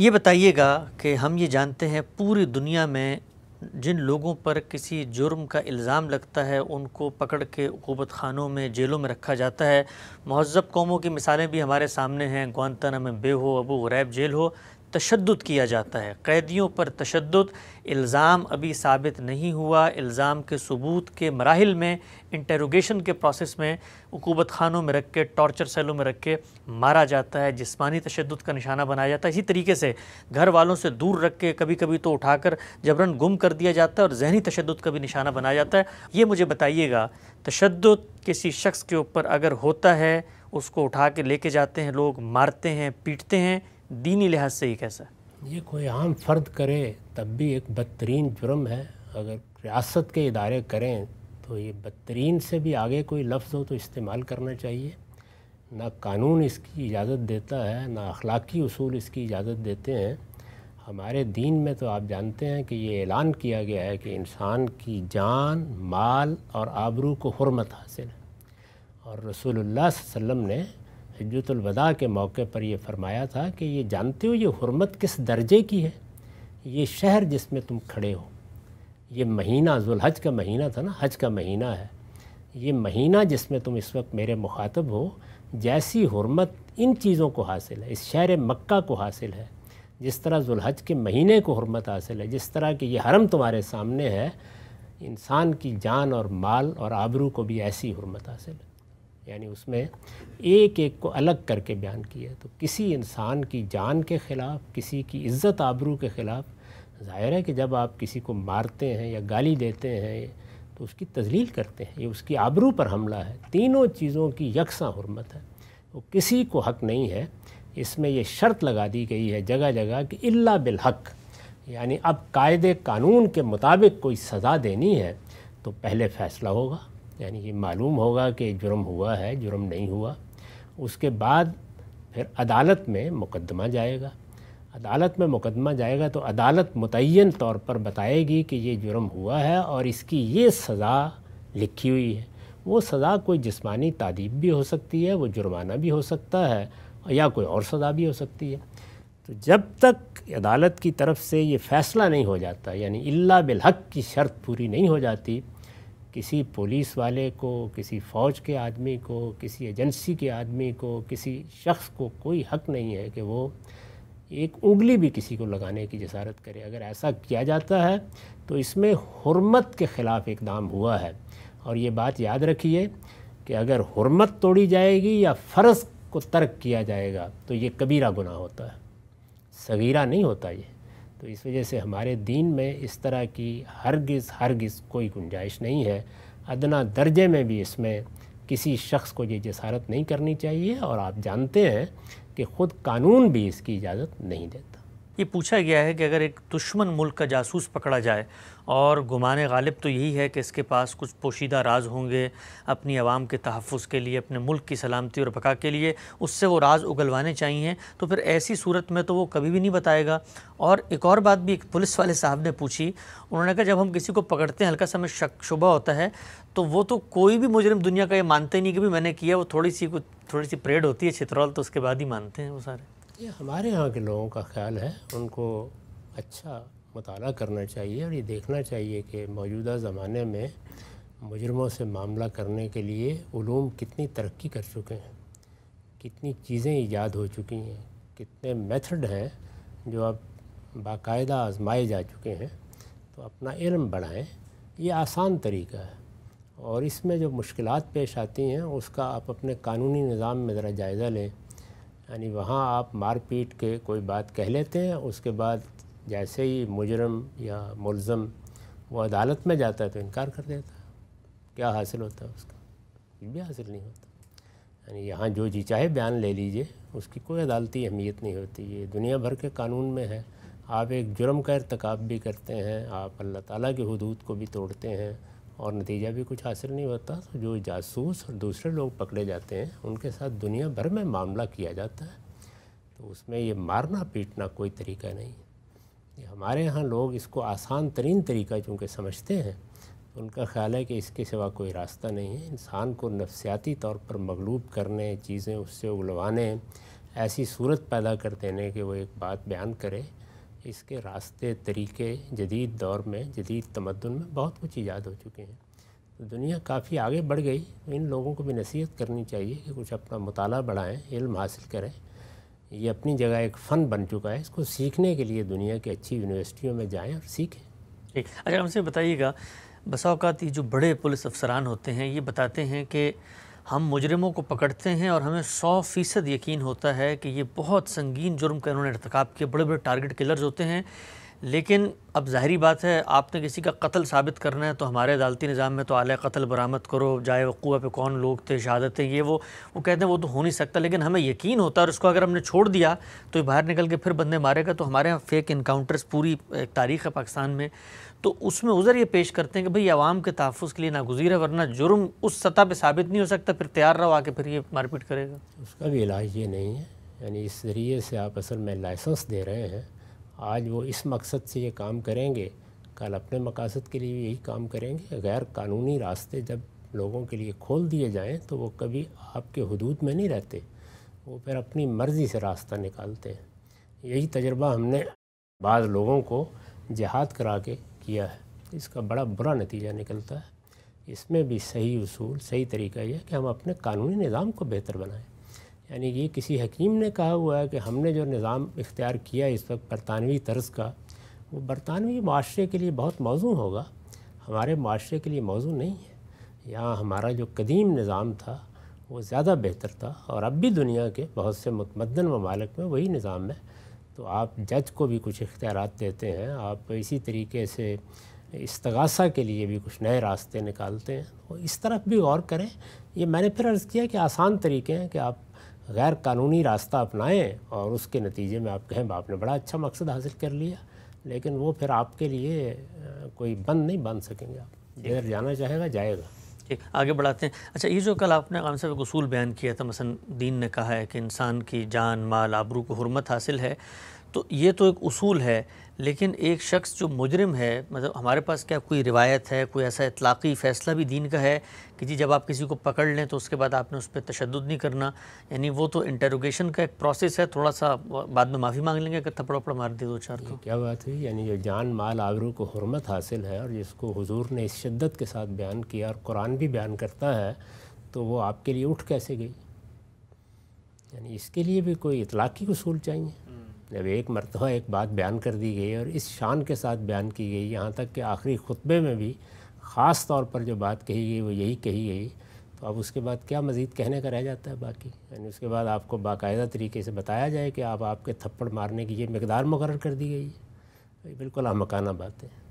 ये बताइएगा कि हम ये जानते हैं पूरी दुनिया में जिन लोगों पर किसी जुर्म का इल्ज़ाम लगता है उनको पकड़ के हुकूमत खानों में जेलों में रखा जाता है महजब कौमों की मिसालें भी हमारे सामने हैं ग्वानताना में बे हो अबू गैब जेल हो तशद किया जाता है कैदियों पर तशद इल्ज़ाम अभी साबित नहीं हुआ इल्ज़ाम के सबूत के मराहल में इंटेरोगेशन के प्रोसेस में हुकूमत खानों में रख के टॉर्चर सेलों में रख के मारा जाता है जिसमानी तशद का निशाना बनाया जाता है इसी तरीके से घर वालों से दूर रख के कभी कभी तो उठाकर जबरन गुम कर दिया जाता है और जहनी तशद का भी निशाना बनाया जाता है ये मुझे बताइएगा तशद किसी शख्स के ऊपर अगर होता है उसको उठा के लेके जाते हैं लोग मारते हैं पीटते हैं दीनी लिहाज से ये कैसा है ये कोई आम फ़र्द करे तब भी एक बदतरीन जुर्म है अगर रियासत के इदारे करें तो ये बदतरीन से भी आगे कोई लफ्ज़ हो तो इस्तेमाल करना चाहिए ना कानून इसकी इजाज़त देता है ना अखलाकी असूल इसकी इजाज़त देते हैं हमारे दीन में तो आप जानते हैं कि ये ऐलान किया गया है कि इंसान की जान माल और आबरू को हरमत हासिल है और रसूलुल्लाह वसम ने हजतुलवदा के मौके पर यह फरमाया था कि ये जानते हो ये हरमत किस दर्जे की है ये शहर जिसमें तुम खड़े हो ये महीना जुलहज का महीना था ना हज का महीना है ये महीना जिसमें तुम इस वक्त मेरे मुखातब हो जैसी हरमत इन चीज़ों को हासिल है इस शहर मक्का को हासिल है जिस तरह जुलहज के महीने को हरमत हासिल है जिस तरह की ये हरम तुम्हारे सामने है इंसान की जान और माल और आबरू को भी ऐसी हरमत हासिल है यानी उसमें एक एक को अलग करके बयान किया तो किसी इंसान की जान के ख़िलाफ़ किसी की इज़्ज़त आबरू के ख़िलाफ़ ज़ाहिर है कि जब आप किसी को मारते हैं या गाली देते हैं तो उसकी तजलील करते हैं ये उसकी आबरू पर हमला है तीनों चीज़ों की यकसा हरमत है तो किसी को हक नहीं है इसमें यह शर्त लगा दी गई है जगह जगह कि अल्ला बिलहक यानी अब कायदे कानून के मुताबिक कोई सज़ा देनी है तो पहले फ़ैसला होगा यानी कि मालूम होगा कि जुर्म हुआ है जुर्म नहीं हुआ उसके बाद फिर अदालत में मुकदमा जाएगा अदालत में मुकदमा जाएगा तो अदालत मुतन तौर पर बताएगी कि ये जुर्म हुआ है और इसकी ये सज़ा लिखी हुई है वो सज़ा कोई जिस्मानी तादीब भी हो सकती है वो जुर्माना भी हो सकता है या कोई और सज़ा भी हो सकती है तो जब तक अदालत की तरफ से ये फ़ैसला नहीं हो जाता यानी इल्ला बिलहक की शर्त पूरी नहीं हो जाती किसी पुलिस वाले को किसी फ़ौज के आदमी को किसी एजेंसी के आदमी को किसी शख्स को कोई हक नहीं है कि वो एक उंगली भी किसी को लगाने की जसारत करे अगर ऐसा किया जाता है तो इसमें हरमत के ख़िलाफ़ इकदाम हुआ है और ये बात याद रखिए कि अगर हरमत तोड़ी जाएगी या फ़र्ज़ को तर्क किया जाएगा तो ये कबीरा गुना होता है सगीरा नहीं होता ये तो इस वजह से हमारे दीन में इस तरह की हरगिज़ हरगिज़ कोई गुंजाइश नहीं है अदना दर्जे में भी इसमें किसी शख्स को ये जसारत नहीं करनी चाहिए और आप जानते हैं कि ख़ुद कानून भी इसकी इजाज़त नहीं देता ये पूछा गया है कि अगर एक दुश्मन मुल्क का जासूस पकड़ा जाए और गुमान गालिब तो यही है कि इसके पास कुछ पोशीदा राज होंगे अपनी आवाम के तहफ़ के लिए अपने मुल्क की सलामती और बका के लिए उससे वो राज उगलवाने चाहिए तो फिर ऐसी सूरत में तो वो कभी भी नहीं बताएगा और एक और बात भी एक पुलिस वाले साहब ने पूछी उन्होंने कहा जब हम किसी को पकड़ते हैं हल्का सा हमें शक शुबा होता है तो वो तो कोई भी मुजरम दुनिया का ये मानते नहीं कि भी मैंने किया वो थोड़ी सी थोड़ी सी परेड होती है छितरौल तो उसके बाद ही मानते हैं वो सारे ये हमारे यहाँ के लोगों का ख्याल है उनको अच्छा मताल करना चाहिए और ये देखना चाहिए कि मौजूदा ज़माने में मुजरमों से मामला करने के लिए ूम कितनी तरक्की कर चुके हैं कितनी चीज़ें ईजाद हो चुकी हैं कितने मेथड हैं जो अब बाकायदा आजमाए जा चुके हैं तो अपना इल्म बढ़ाएं ये आसान तरीका है और इसमें जो मुश्किलात पेश आती हैं उसका आप अपने कानूनी निज़ाम में ज़रा जायज़ा लें यानी वहाँ आप मारपीट के कोई बात कह लेते हैं उसके बाद जैसे ही मुजरम या मुलज़म वो अदालत में जाता है तो इनकार कर देता है क्या हासिल होता है उसका कुछ भी हासिल नहीं होता यानी यहाँ जो जी चाहे बयान ले लीजिए उसकी कोई अदालती अहमियत नहीं होती ये दुनिया भर के कानून में है आप एक जुर्म का इरतकब भी करते हैं आप अल्लाह ताला के हदूद को भी तोड़ते हैं और नतीजा भी कुछ हासिल नहीं होता तो जो जासूस और दूसरे लोग पकड़े जाते हैं उनके साथ दुनिया भर में मामला किया जाता है तो उसमें ये मारना पीटना कोई तरीका नहीं है हमारे यहाँ लोग इसको आसान तरीन तरीका चूँकि समझते हैं तो उनका ख्याल है कि इसके सिवा कोई रास्ता नहीं है इंसान को नफसियाती तौर पर मगलूब करने चीज़ें उससे उगलवाने ऐसी सूरत पैदा कर देने कि वो एक बात बयान करे इसके रास्ते तरीके जदीद दौर में जदीद तमदन में बहुत कुछ ईजाद हो चुके हैं तो दुनिया काफ़ी आगे बढ़ गई तो इन लोगों को भी नसीहत करनी चाहिए कि कुछ अपना मताल बढ़ाएँ इल्म हासिल करें ये अपनी जगह एक फ़न बन चुका है इसको सीखने के लिए दुनिया की अच्छी यूनिवर्सिटियों में जाएँ और सीखें ठीक अच्छा हमसे बताइएगा बसाओकात ये जो बड़े पुलिस अफसरान होते हैं ये बताते हैं कि हम मुजरमों को पकड़ते हैं और हमें सौ फ़ीसद यकीन होता है कि ये बहुत संगीन जुर्म का इन्होंने इरतकब किया बड़े बड़े टारगेट किलर्स होते हैं लेकिन अब ज़ाहरी बात है आपने किसी का कत्ल साबित करना है तो हमारे अदालती निज़ाम में तो आल कत्ल बरामद करो जाए वकूआ पे कौन लोग थे शहादतें ये वो वो कहते हैं वो तो हो नहीं सकता लेकिन हमें यकीन होता है और उसको अगर हमने छोड़ दिया तो बाहर निकल के फिर बंदे मारेगा तो हमारे यहाँ फेक इनकाउंटर्स पूरी एक तारीख़ है पाकिस्तान में तो उसमें उज़र ये पेश करते हैं कि भाई आवाम के तहफ़ के लिए नागजीर है वरना जुर्म उस सतह पर साबित नहीं हो सकता फिर तैयार रहो आके फिर ये मारपीट करेगा उसका भी इलाज ये नहीं है यानी इस ज़रिए से आप असल में लाइसेंस दे रहे हैं आज वो इस मकसद से ये काम करेंगे कल अपने मकासद के लिए भी यही काम करेंगे गैर कानूनी रास्ते जब लोगों के लिए खोल दिए जाएं तो वो कभी आपके हदूद में नहीं रहते वो फिर अपनी मर्ज़ी से रास्ता निकालते हैं यही तजर्बा हमने बाद लोगों को जहाद करा के किया है इसका बड़ा बुरा नतीजा निकलता है इसमें भी सही उसूल सही तरीका यह है कि हम अपने कानूनी निज़ाम को बेहतर बनाएँ यानी ये किसी हकीम ने कहा हुआ है कि हमने जो निज़ाम इख्तियार किया इस वक्त बरतानवी तर्ज का वो बरतानवी माशरे के लिए बहुत मौजू होगा हमारे माशरे के लिए मौजू नहीं है यहाँ हमारा जो कदीम निज़ाम था वो ज़्यादा बेहतर था और अब भी दुनिया के बहुत से मतमदन ममालक में वही निज़ाम है तो आप जज को भी कुछ इख्तियार देते हैं आप इसी तरीके से इसतगासा के लिए भी कुछ नए रास्ते निकालते हैं तो इस तरफ भी गौर करें ये मैंने फिर अर्ज़ किया कि आसान तरीके हैं कि आप गैर कानूनी रास्ता अपनाएं और उसके नतीजे में आप कहें आपने बड़ा अच्छा मकसद हासिल कर लिया लेकिन वो फिर आपके लिए कोई बंद नहीं बन सकेंगे आप जिधर जाना चाहेगा जाएगा ठीक आगे बढ़ाते हैं अच्छा ये जो कल आपने आम साहब असूल बयान किया था मसन दीन ने कहा है कि इंसान की जान माल आबरू को हरमत हासिल है तो ये तो एक उसूल है लेकिन एक शख्स जो मुजरिम है मतलब हमारे पास क्या कोई रिवायत है कोई ऐसा इतलाक़ी फ़ैसला भी दीन का है कि जी जब आप किसी को पकड़ लें तो उसके बाद आपने उस पर तशद नहीं करना यानी वो तो इंटरोगेशन का एक प्रोसेस है थोड़ा सा बाद में माफ़ी मांग लेंगे अगर थपड़ वपड़ मार दिए दो चार तो क्या बात है यानी जो जान माल आबरू को हरमत हासिल है और जिसको हजूर ने इस शदत के साथ बयान किया और कुरान भी बयान करता है तो वो आपके लिए उठ कैसे गई यानी इसके लिए भी कोई इतलाक़ी असूल चाहिए जब एक मरतबा एक बात बयान कर दी गई और इस शान के साथ बयान की गई यहाँ तक कि आखिरी खुतबे में भी ख़ास तौर पर जो बात कही गई वो यही कही गई तो अब उसके बाद क्या मज़ीद कहने का रह जाता है बाकी यानी उसके बाद आपको बाकायदा तरीके से बताया जाए कि आप आपके थप्पड़ मारने की ये मकदार मुकर कर दी गई है बिल्कुल अहमकाना बात है